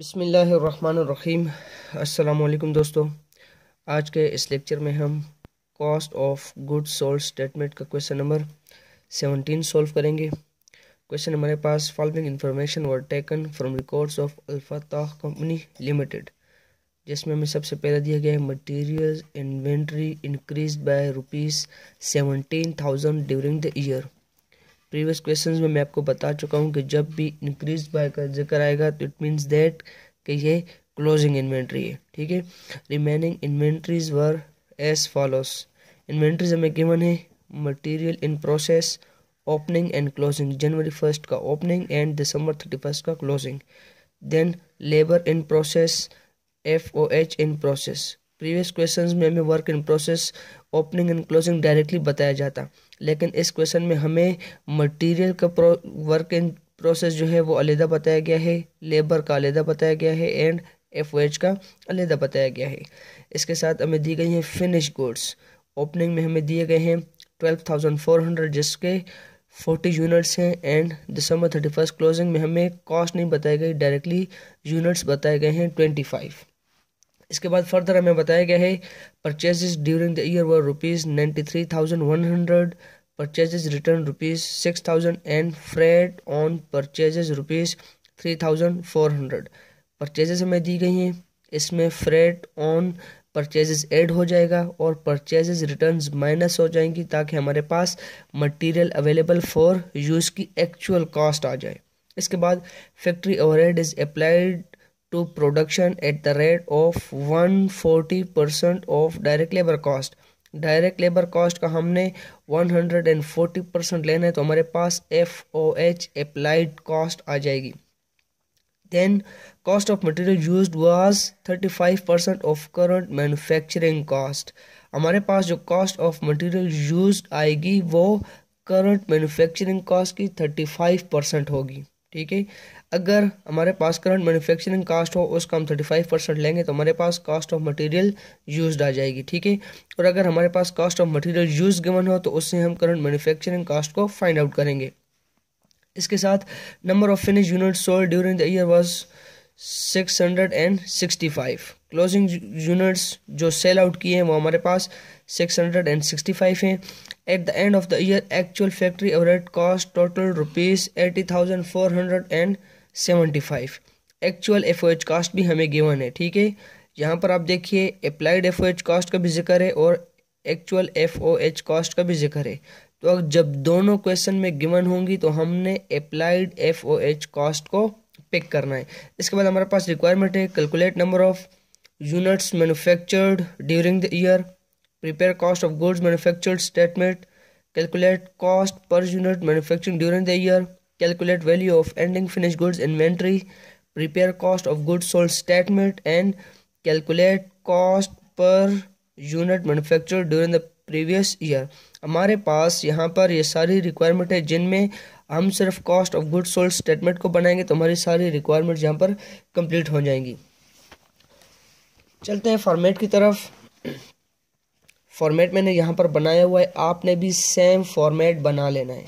बसमीम् अलकुम दोस्तों आज के इस लेक्चर में हम cost of good sold statement का क्वेश्चन नंबर सेवनटीन सॉल्व करेंगे क्वेश्चन हमारे पास following information were taken from records of Alfata company limited जिसमें हमें सबसे पहला दिया गया है material inventory increase by rupees seventeen thousand during the year previous question में मैं आपको बता चुका हूँ कि जब भी इंक्रीज बाय का जिक्र आएगा तो इट मीन्स डेट कि ये क्लोजिंग इन्वेंट्री है ठीक है remaining inventories were as follows inventories हमें गिवन है material in process opening and closing January first का opening and December thirty first का closing then labour in process F O H in process previous question में हमें work in process opening and closing directly बताया जाता लेकिन इस question में हमें मटेरियल का प्रो वर्क इन प्रोसेस जो है वो अलहदा बताया गया है लेबर का अलहदा बताया गया है एंड एफ वेज का अलहदा बताया गया है इसके साथ हमें दी गई हैं फिनिश गुड्स ओपनिंग में हमें दिए गए हैं ट्वेल्व थाउजेंड फोर हंड्रेड जिसके फोर्टी यूनिट्स हैं and December thirty first closing में हमें कॉस्ट नहीं बताई गई डायरेक्टली यूनिट्स बताए गए हैं ट्वेंटी फाइव इसके बाद फर्दर हमें बताया गया है purchases during the year were rupees ninety three thousand one hundred purchases return rupees six thousand and freight on purchases rupees three thousand four hundred purchases हमें दी गई हैं इसमें फ्रेड ऑन परचेजेज ऐड हो जाएगा और परचेजेज रिटर्न्स माइनस हो जाएंगी ताकि हमारे पास मटेरियल अवेलेबल फॉर यूज़ की एक्चुअल कॉस्ट आ जाए इसके बाद factory overhead is applied to production at the rate of 140% of direct labor cost direct labour cost का हमने 140 परसेंट लेना है तो हमारे पास F O H applied cost आ जाएगी then cost of material use was 35 percent of current manufacturing cost हमारे पास जो कॉस्ट ऑफ मटेरियल यूज आएगी वो करंट मैन्युफैक्चरिंग कॉस्ट की 35 परसेंट होगी ठीक है अगर हमारे पास करंट मैन्युफैक्चरिंग कास्ट हो उसका हम थर्टी फाइव परसेंट लेंगे तो हमारे पास कास्ट ऑफ मटेरियल यूज्ड आ जाएगी ठीक है और अगर हमारे पास cost of material use given हो तो उससे हम करंट मैन्युफैक्चरिंग कास्ट को फाइंड आउट करेंगे इसके साथ number of finish unit sold during the year was six hundred and sixty five closing units जो सेल आउट किए हैं वो हमारे पास 665 हैं at the end of the year actual factory average cost total rupees eighty thousand four hundred and seventy five actual F cost भी हमें given है ठीक है यहाँ पर आप देखिए अप्लाइड एफ कॉस्ट का भी जिक्र है और एक्चुअल एफ कॉस्ट का भी जिक्र है तो जब दोनों क्वेश्चन में गिवन होंगी तो हमने अप्लाइड एफ कॉस्ट को पिक करना है इसके बाद हमारे पास रिक्वायरमेंट है calculate number of units manufactured during the year prepare cost of goods manufactured statement calculate cost per unit manufactured during the year calculate value of ending finished goods inventory prepare cost of goods sold statement and calculate cost per unit manufactured during the previous year हमारे पास यहाँ पर ये सारी requirement है जिनमें हम सिर्फ cost of good sold statement को बनाएंगे तो हमारी सारी रिक्वायरमेंट यहाँ पर कंप्लीट हो जाएंगी चलते हैं फॉर्मेट की तरफ फॉर्मेट मैंने यहाँ पर बनाया हुआ है आपने भी सेम फॉर्मेट बना लेना है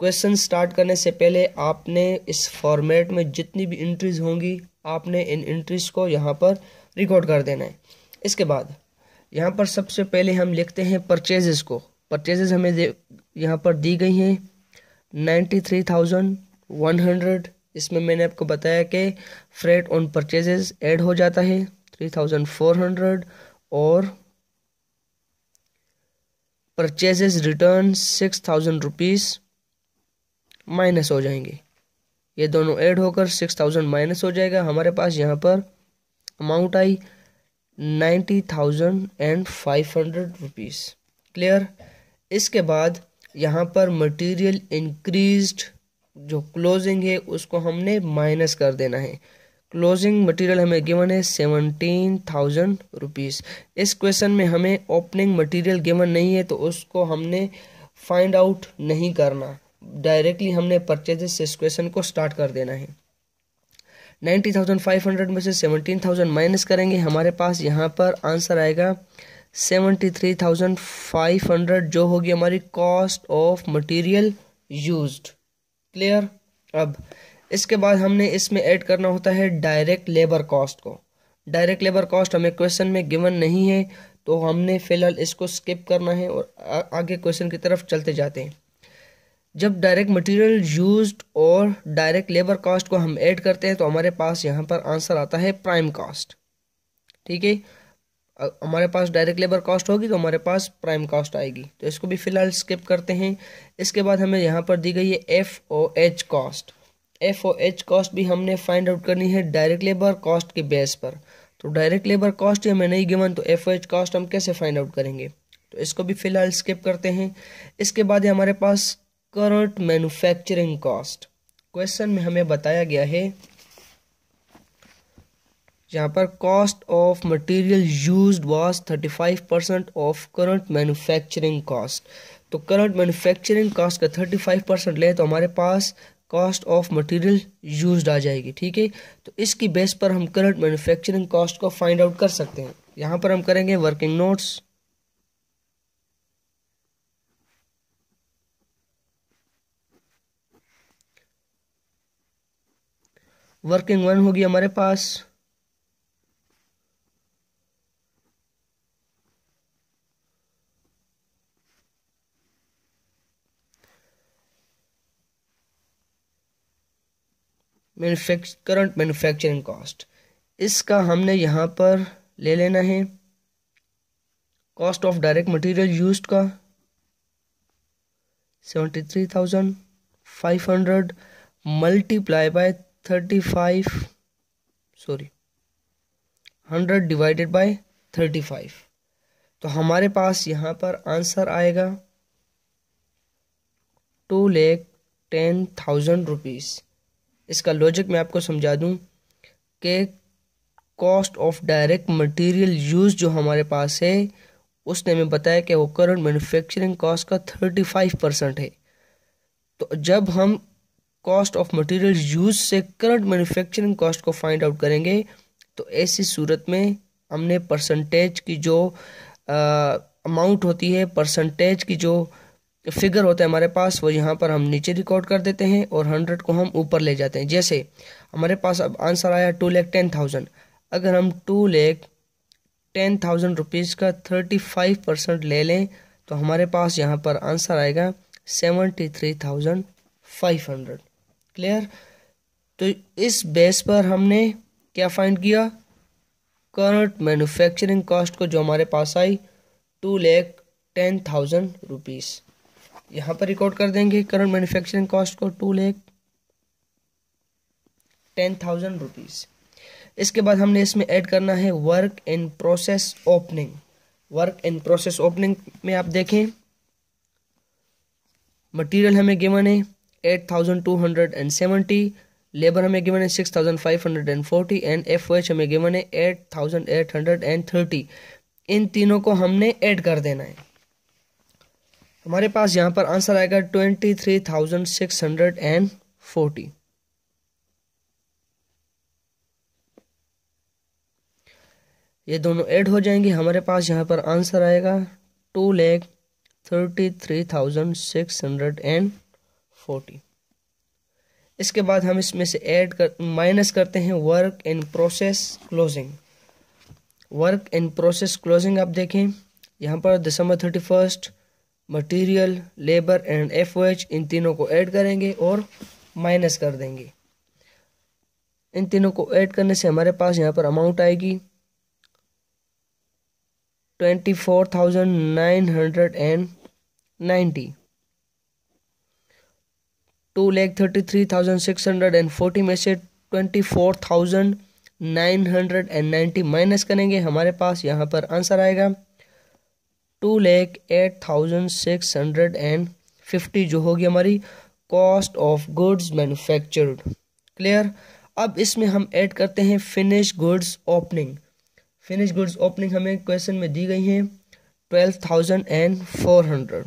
क्वेश्चन स्टार्ट करने से पहले आपने इस फॉर्मेट में जितनी भी इंट्रीज होंगी आपने इन इंट्रीज को यहाँ पर रिकॉर्ड कर देना है इसके बाद यहाँ पर सबसे पहले हम लिखते हैं परचेजेस को परचेजेस हमें यहाँ पर दी गई हैं ninety three thousand one hundred इसमें मैंने आपको बताया कि फ्रेट ऑन परचेजेस ऐड हो जाता है 3400 हंड्रेड और purchases return six thousand minus हो जाएंगे ये दोनों ऐड होकर सिक्स माइनस हो जाएगा हमारे पास यहां पर अमाउंट आई ninety thousand and five hundred rupees clear इसके बाद यहां पर मटेरियल इंक्रीज्ड जो क्लोजिंग है उसको हमने माइनस कर देना है क्लोजिंग मटेरियल हमें गिवन है सेवनटीन थाउजेंड रुपीज़ इस क्वेश्चन में हमें ओपनिंग मटेरियल गिवन नहीं है तो उसको हमने फाइंड आउट नहीं करना डायरेक्टली हमने परचेजेस से इस क्वेश्चन को स्टार्ट कर देना है नाइन्टी थाउजेंड फाइव हंड्रेड में से सेवनटीन थाउजेंड माइनस करेंगे हमारे पास यहाँ पर आंसर आएगा seventy three thousand five hundred जो होगी हमारी cost of material use clear अब इसके बाद हमने इसमें ऐड करना होता है डायरेक्ट लेबर कॉस्ट को डायरेक्ट लेबर कॉस्ट हमें क्वेश्चन में गिवन नहीं है तो हमने फिलहाल इसको स्किप करना है और आगे क्वेश्चन की तरफ चलते जाते हैं जब डायरेक्ट मटेरियल यूज्ड और डायरेक्ट लेबर कॉस्ट को हम ऐड करते हैं तो हमारे पास यहाँ पर आंसर आता है प्राइम कॉस्ट ठीक है हमारे पास डायरेक्ट लेबर कॉस्ट होगी तो हमारे पास प्राइम कॉस्ट आएगी तो इसको भी फिलहाल स्किप करते हैं इसके बाद हमें यहाँ पर दी गई है F O H cost F O H cost भी हमने फाइंड आउट करनी है डायरेक्ट लेबर कॉस्ट के बेस पर तो डायरेक्ट लेबर कॉस्ट हमें नहीं गिवन तो एफ ओ एच कॉस्ट हम कैसे फाइंड आउट करेंगे तो इसको भी फिलहाल स्किप करते हैं इसके बाद है हमारे पास करंट मैन्युफैक्चरिंग कॉस्ट क्वेश्चन में हमें बताया गया है यहाँ पर cost of material used was 35 percent of current manufacturing cost तो करंट मैन्युफैक्चरिंग कॉस्ट का 35 परसेंट ले तो हमारे पास कॉस्ट ऑफ मटेरियल यूज्ड आ जाएगी ठीक है तो इसकी बेस पर हम करंट मैन्युफैक्चरिंग कॉस्ट को फाइंड आउट कर सकते हैं यहां पर हम करेंगे वर्किंग नोट्स वर्किंग वन होगी हमारे पास करंट मैनुफैक्चरिंग कॉस्ट इसका हमने यहाँ पर ले लेना है cost of direct material used का seventy three thousand five hundred multiply by thirty five sorry hundred divided by thirty five तो हमारे पास यहाँ पर आंसर आएगा two lakh ten thousand rupees इसका लॉजिक मैं आपको समझा दूँ कि cost of direct material use जो हमारे पास है उसने हमें बताया कि वो करंट मैन्युफैक्चरिंग कॉस्ट का थर्टी फाइव परसेंट है तो जब हम कॉस्ट ऑफ मटेरियल यूज से करंट मैन्युफैक्चरिंग कॉस्ट को फाइंड आउट करेंगे तो ऐसी सूरत में हमने परसेंटेज की जो अमाउंट होती है परसेंटेज की जो फिगर होता है हमारे पास वो यहाँ पर हम नीचे रिकॉर्ड कर देते हैं और हंड्रेड को हम ऊपर ले जाते हैं जैसे हमारे पास अब आंसर आया टू लेख टेन थाउजेंड अगर हम two lakh ten thousand rupees का थर्टी फाइव परसेंट ले लें तो हमारे पास यहाँ पर आंसर आएगा seventy three thousand five hundred clear तो इस बेस पर हमने क्या फाइंड किया करंट मैन्युफैक्चरिंग कॉस्ट को जो हमारे पास आई two lakh ten thousand rupees यहाँ पर रिकॉर्ड कर देंगे करंट मैन्युफैक्चरिंग कॉस्ट को two lakh ten thousand rupees इसके बाद हमने इसमें ऐड करना है work in process opening work in process opening में आप देखें मटेरियल हमें गिवन है eight thousand two hundred and seventy labour हमें गिवन है six thousand five hundred and forty and F H हमें गिवन है eight thousand eight hundred and thirty इन तीनों को हमने ऐड कर देना है हमारे पास यहाँ पर आंसर आएगा twenty three thousand six hundred and forty ये दोनों ऐड हो जाएंगे हमारे पास यहाँ पर आंसर आएगा two lakh thirty three thousand six hundred and forty इसके बाद हम इसमें से ऐड कर माइनस करते हैं work in process closing work in process closing आप देखें यहाँ पर December thirty first material labour and F इन तीनों को ऐड करेंगे और माइनस कर देंगे इन तीनों को ऐड करने से हमारे पास यहाँ पर अमाउंट आएगी twenty four thousand nine hundred and ninety two lakh thirty three thousand six hundred and forty में से twenty four thousand nine hundred and ninety minus करेंगे हमारे पास यहाँ पर आंसर आएगा two lakh eight thousand six hundred and fifty जो होगी हमारी cost of goods manufactured clear अब इसमें हम ऐड करते हैं finish goods opening finish goods opening हमें क्वेश्चन में दी गई है twelve thousand and four hundred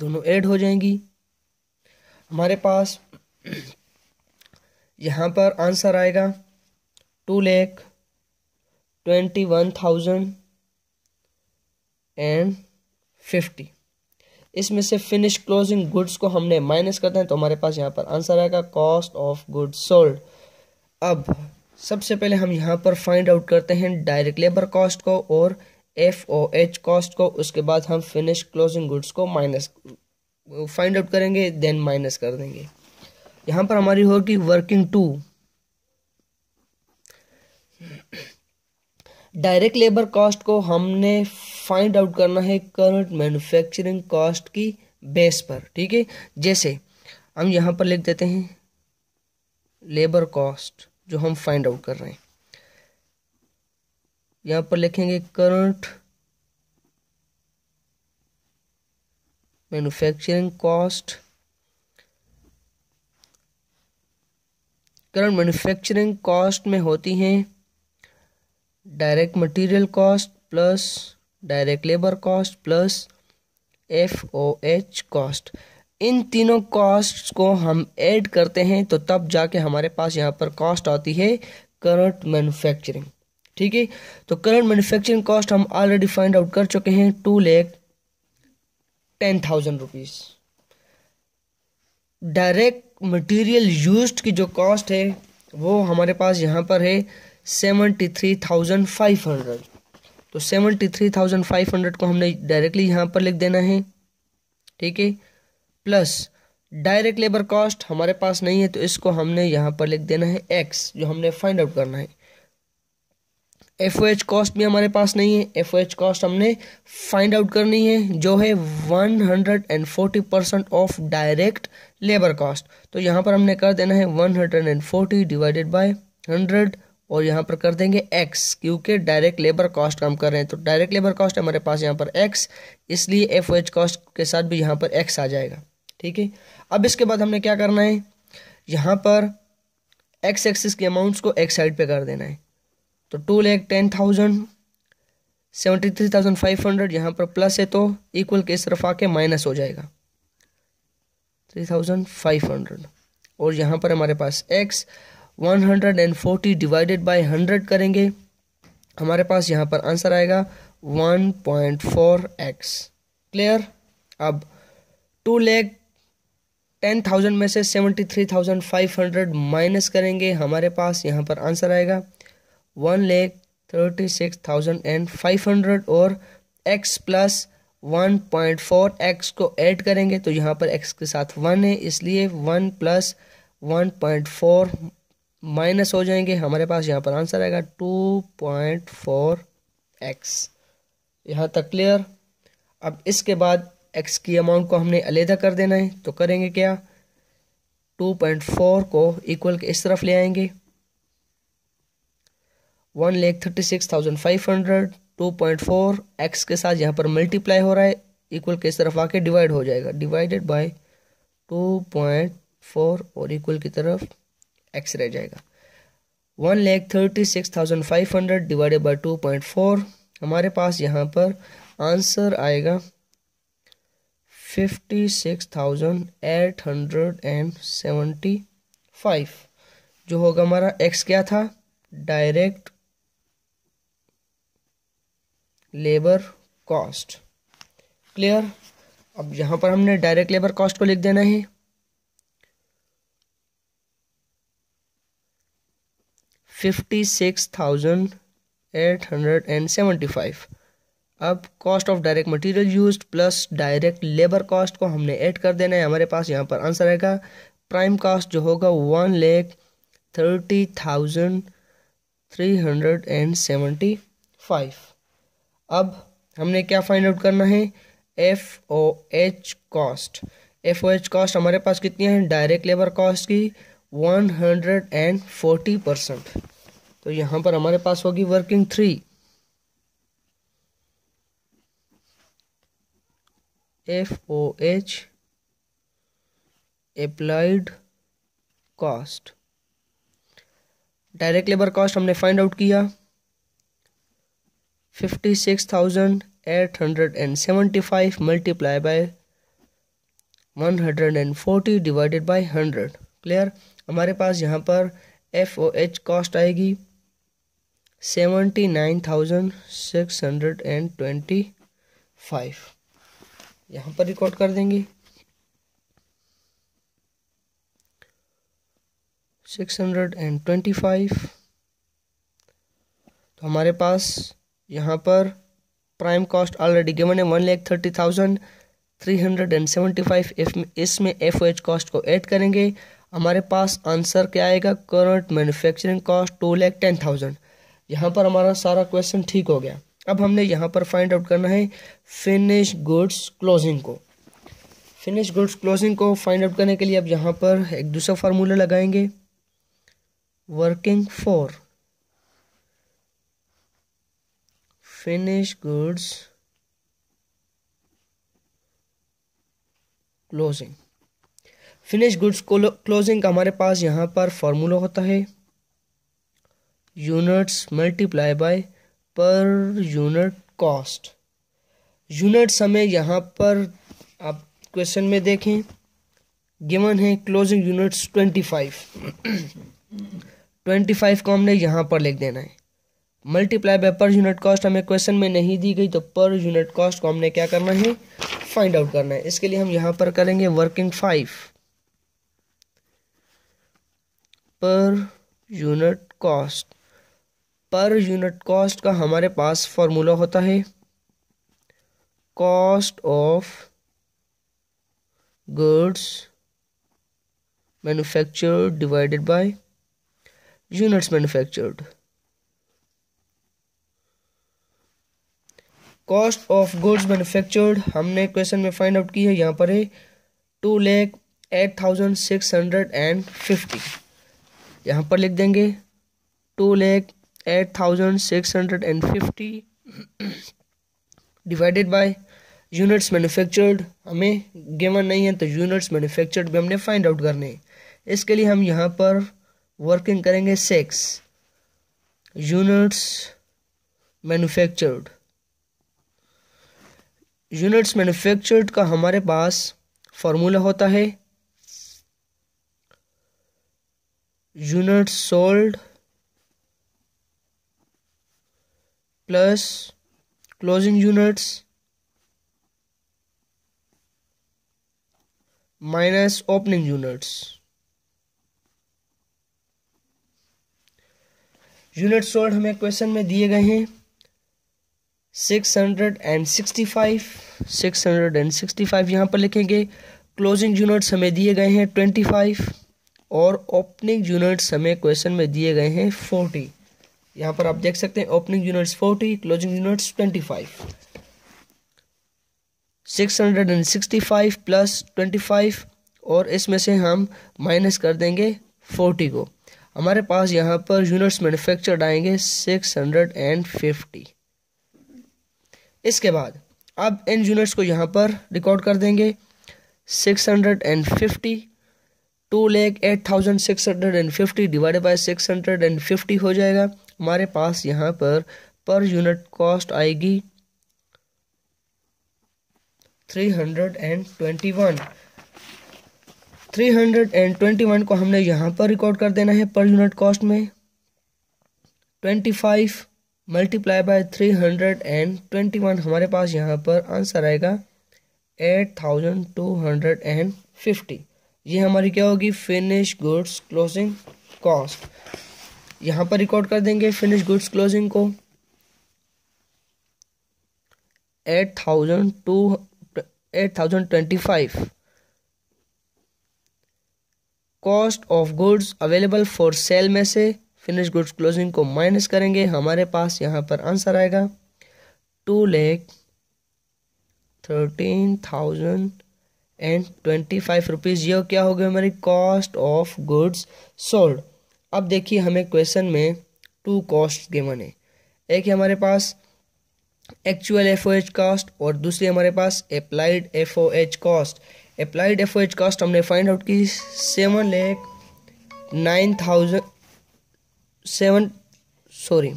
दोनों ऐड हो जाएंगी हमारे पास यहाँ पर आंसर आएगा two lakh twenty one thousand and fifty इसमें से फिनिश क्लोजिंग गुड्स को हमने माइनस करते हैं तो हमारे पास यहाँ पर आंसर आएगा कॉस्ट ऑफ गुड्स सोल्ड अब सबसे पहले हम यहाँ पर फाइंड आउट करते हैं डायरेक्ट लेबर कॉस्ट को और एफ ओ एच कॉस्ट को उसके बाद हम फिनिश क्लोजिंग गुड्स को माइनस फाइंड आउट करेंगे देन माइनस कर देंगे यहाँ पर हमारी होगी working two direct labour cost को हमने फाइंड आउट करना है करंट मैन्युफैक्चरिंग कॉस्ट की बेस पर ठीक है जैसे हम यहां पर लिख देते हैं लेबर कॉस्ट जो हम फाइंड आउट कर रहे हैं यहां पर लिखेंगे current manufacturing cost current manufacturing cost में होती हैं direct material cost plus direct labour cost plus F O H cost इन तीनों कॉस्ट को हम ऐड करते हैं तो तब जाके हमारे पास यहाँ पर कॉस्ट आती है करंट मैन्युफैक्चरिंग ठीक है तो करंट मैन्युफैक्चरिंग कॉस्ट हम ऑलरेडी फाइंड आउट कर चुके हैं two lakh ten thousand rupees direct material used की जो कॉस्ट है वो हमारे पास यहाँ पर है seventy three thousand five hundred तो seventy three thousand five hundred को हमने डायरेक्टली यहाँ पर लिख देना है ठीक है प्लस डायरेक्ट लेबर कॉस्ट हमारे पास नहीं है तो इसको हमने यहाँ पर लिख देना है एक्स जो हमने फाइंड आउट करना है एफ ओ एच कॉस्ट भी हमारे पास नहीं है एफ ओ एच कॉस्ट हमने फाइंड आउट करनी है जो है one hundred and forty percent of direct labour cost तो यहाँ पर हमने कर देना है one hundred and forty divided by hundred और यहाँ पर कर देंगे एक्स क्योंकि डायरेक्ट लेबर कॉस्ट हम कर रहे हैं तो डायरेक्ट लेबर कॉस्ट हमारे पास यहाँ पर x इसलिए एफ ओ एच कॉस्ट के साथ भी यहाँ पर एक्स आ जाएगा ठीक है अब इसके बाद हमने क्या करना है यहाँ पर x एक्सिस के अमाउंट्स को x साइड पे कर देना है तो two lakh ten thousand seventy three thousand five hundred यहाँ पर प्लस है तो इक्वल के सिर्फ आके माइनस हो जाएगा थ्री थाउजेंड फाइव हंड्रेड और यहाँ पर हमारे पास एक्स 140 डिवाइडेड बाय 100 करेंगे हमारे पास यहाँ पर आंसर आएगा 1.4x क्लियर अब टू लेख टेन थाउजेंड में से seventy three thousand five hundred minus करेंगे हमारे पास यहाँ पर आंसर आएगा one lakh thirty six thousand and five hundred और x plus one point four x को ऐड करेंगे तो यहाँ पर एक्स के साथ वन है इसलिए one plus one point four minus हो जाएंगे हमारे पास यहाँ पर आंसर आएगा टू पॉइंट फोर एक्स यहाँ तक क्लियर अब इसके बाद एक्स की अमाउंट को हमने अलहदा कर देना है तो करेंगे क्या टू पॉइंट फोर को इक्वल के इस तरफ ले आएंगे one lakh thirty six thousand five hundred two point four x के साथ यहाँ पर मल्टीप्लाई हो रहा है इक्वल के इस तरफ आके डिवाइड हो जाएगा divided by two point four और इक्वल की तरफ एक्स रह जाएगा one lakh thirty six thousand five hundred divided by two point four हमारे पास यहाँ पर आंसर आएगा fifty six thousand eight hundred and seventy five जो होगा हमारा एक्स क्या था डायरेक्ट लेबर कॉस्ट क्लियर अब यहाँ पर हमने डायरेक्ट लेबर कॉस्ट को लिख देना है fifty six thousand eight hundred and seventy five अब cost of direct material use plus direct labour cost को हमने ऐड कर देना है हमारे पास यहाँ पर आंसर आएगा प्राइम कॉस्ट जो होगा one lakh thirty thousand three hundred and seventy five अब हमने क्या फाइंड आउट करना है F O H cost F O H cost हमारे पास कितनी है डायरेक्ट लेबर कॉस्ट की one hundred and forty percent तो यहां पर हमारे पास होगी working three F O H applied cost direct labour cost हमने फाइंड आउट किया fifty six thousand eight hundred and seventy five multiply by one hundred and forty divided by hundred clear हमारे पास यहाँ पर एफ ओ एच कॉस्ट आएगी seventy nine thousand six hundred and twenty five यहाँ पर record कर देंगे six hundred and twenty five तो हमारे पास यहाँ पर प्राइम कॉस्ट ऑलरेडी गिवन है one lakh thirty thousand three hundred and seventy five इसमें एफ ओ एच कॉस्ट को ऐड करेंगे हमारे पास आंसर क्या आएगा current manufacturing cost to lakh ten thousand यहाँ पर हमारा सारा क्वेश्चन ठीक हो गया अब हमने यहाँ पर फाइंड आउट करना है फिनिश गुड्स क्लोजिंग को फिनिश गुड्स क्लोजिंग को फाइंड आउट करने के लिए अब यहाँ पर एक दूसरा फार्मूला लगाएंगे working for finish goods closing finish goods closing का हमारे पास यहाँ पर फार्मूला होता है units multiply by per unit cost units हमें यहाँ पर आप क्वेश्चन में देखें गिवन है closing units twenty five twenty five को हमने यहाँ पर लिख देना है multiply by per unit cost हमें क्वेश्चन में नहीं दी गई तो पर यूनिट कॉस्ट को हमने क्या करना है फाइंड आउट करना है इसके लिए हम यहाँ पर करेंगे working five per unit cost per unit cost का हमारे पास फॉर्मूला होता है cost of goods manufactured divided by units manufactured cost of goods manufactured हमने क्वेश्चन में फाइंड आउट की है यहाँ पर है two lakh eight thousand six hundred and fifty यहां पर लिख देंगे two lakh eight thousand six hundred and fifty divided by units manufactured हमें गेवन नहीं है तो यूनिट्स मैन्युफैक्चर्ड भी हमने फाइंड आउट करने इसके लिए हम यहाँ पर वर्किंग करेंगे six units manufactured units manufactured का हमारे पास फॉर्मूला होता है units sold plus closing units minus opening units unit sold हमें क्वेश्चन में दिए गए हैं six hundred and sixty five six hundred and sixty five यहाँ पर लिखेंगे क्लोजिंग यूनिट्स हमें दिए गए हैं ट्वेंटी फाइव और ओपनिंग यूनिट्स हमें क्वेश्चन में दिए गए हैं फोर्टी यहाँ पर आप देख सकते हैं opening units forty closing units twenty five six hundred and sixty five plus twenty five और इसमें से हम माइनस कर देंगे फोर्टी को हमारे पास यहाँ पर यूनिट्स मैन्युफैक्चर्ड आएंगे सिक्स हंड्रेड एंड फिफ्टी इसके बाद अब इन यूनिट्स को यहाँ पर रिकॉर्ड कर देंगे six hundred and fifty two lakh eight thousand six hundred and fifty divided by six hundred and fifty हो जाएगा हमारे पास यहाँ पर पर यूनिट कॉस्ट आएगी three hundred and twenty one three hundred and twenty one को हमने यहाँ पर रिकॉर्ड कर देना है पर यूनिट कॉस्ट में twenty five multiply by three hundred and twenty one हमारे पास यहाँ पर आंसर आएगा eight thousand two hundred and fifty ये हमारी क्या होगी फिनिश गुड्स क्लोजिंग कॉस्ट यहाँ पर रिकॉर्ड कर देंगे फिनिश गुड्स क्लोजिंग को eight thousand two eight thousand twenty five cost of goods available for sale में से फिनिश गुड्स क्लोजिंग को माइनस करेंगे हमारे पास यहाँ पर आंसर आएगा two lakh thirteen thousand and twenty five rupees ये क्या हो गया हमारी कॉस्ट ऑफ गुड्स सोल्ड अब देखिए हमें क्वेश्चन में टू कॉस्ट गिवन है एक है हमारे पास actual F O H cost और दूसरी हमारे पास applied F O H cost applied F O H cost हमने फाइंड आउट की seven lakh nine thousand seven sorry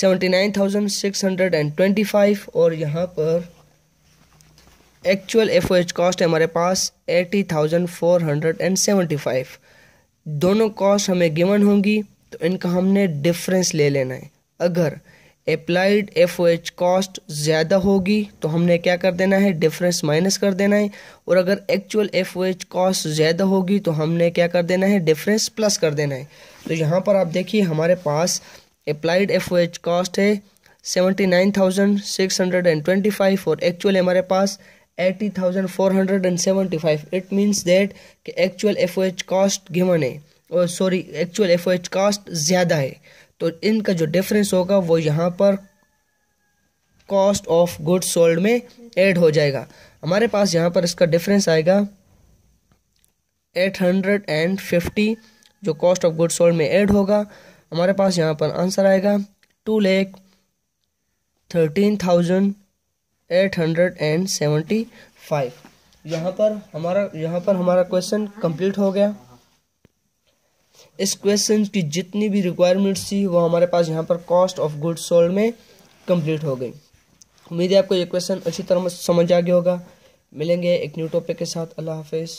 seventy nine thousand six hundred and twenty five और यहाँ पर actual F O H cost है हमारे पास eighty thousand four hundred and seventy five दोनों cost हमें गिवन होंगी तो इनका हमने डिफरेंस ले लेना है अगर applied F O H cost ज़्यादा होगी तो हमने क्या कर देना है डिफरेंस माइनस कर देना है और अगर actual F O H cost ज़्यादा होगी तो हमने क्या कर देना है डिफरेंस प्लस कर देना है तो यहाँ पर आप देखिए हमारे पास applied F O H cost है seventy nine thousand six hundred and twenty five और एक्चुअल हमारे पास 80,475 इट मीन्स दैट कि actual F O H cost given है और sorry actual F O H cost ज़्यादा है तो इनका जो डिफरेंस होगा वो यहाँ पर कॉस्ट ऑफ गुड सोल्ड में ऐड हो जाएगा हमारे पास यहाँ पर इसका डिफरेंस आएगा एट हंड्रेड एंड फिफ्टी जो कॉस्ट ऑफ गुड सोल्ड में ऐड होगा हमारे पास यहाँ पर आंसर आएगा two lakh thirteen thousand eight hundred and seventy five यहाँ पर हमारा यहाँ पर हमारा क्वेश्चन कंप्लीट हो गया इस क्वेश्चन की जितनी भी रिक्वायरमेंट्स थी वो हमारे पास यहाँ पर कॉस्ट ऑफ गुड्स सोल्ड में कंप्लीट हो गई उम्मीद है आपको ये क्वेश्चन अच्छी तरह समझ आ गया होगा मिलेंगे एक न्यू टॉपिक के साथ अल्लाह हाफिज़